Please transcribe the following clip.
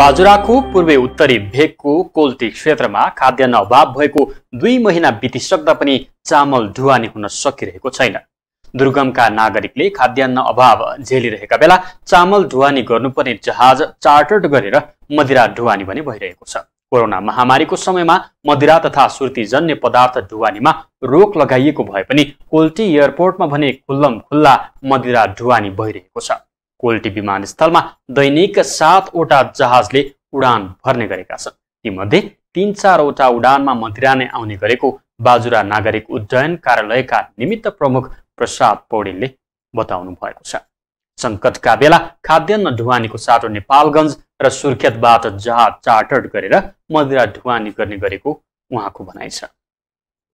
बाजुराको पूर्वी उत्तरी भेगको कोल्ती क्षेत्रमा खाद्यान्न अभाव भएको दुई महिना बितिसक्दा पनि चामल ढुवानी हुन सकिरहेको छैन दुर्गमका नागरिकले खाद्यान्न अभाव झेलिरहेका बेला चामल ढुवानी गर्नुपर्ने जहाज चार्टर्ड गरेर मदिरा ढुवानी पनि भइरहेको छ कोरोना महामारीको समयमा मदिरा तथा सुर्तीजन्य पदार्थ ढुवानीमा रोक लगाइएको भए पनि कोल्टी एयरपोर्टमा भने खुल्लम खुल्ला मदिरा ढुवानी भइरहेको छ कोल्टी विमानस्थलमा दैनिक सातवटा जहाजले उडान भर्ने गरेका छन् तीमध्ये तिन चारवटा उडानमा नै आउने गरेको बाजुरा नागरिक उड्डयन कार्यालयका निमित्त प्रमुख प्रसाद पौडेलले बताउनु भएको छ सङ्कटका बेला खाद्यान्न ढुवानीको साटो नेपालगञ्ज र सुर्खेतबाट जहाज चार्टर्ड गरेर मदिरा ढुवानी गर्ने गरेको उहाँको भनाइ छ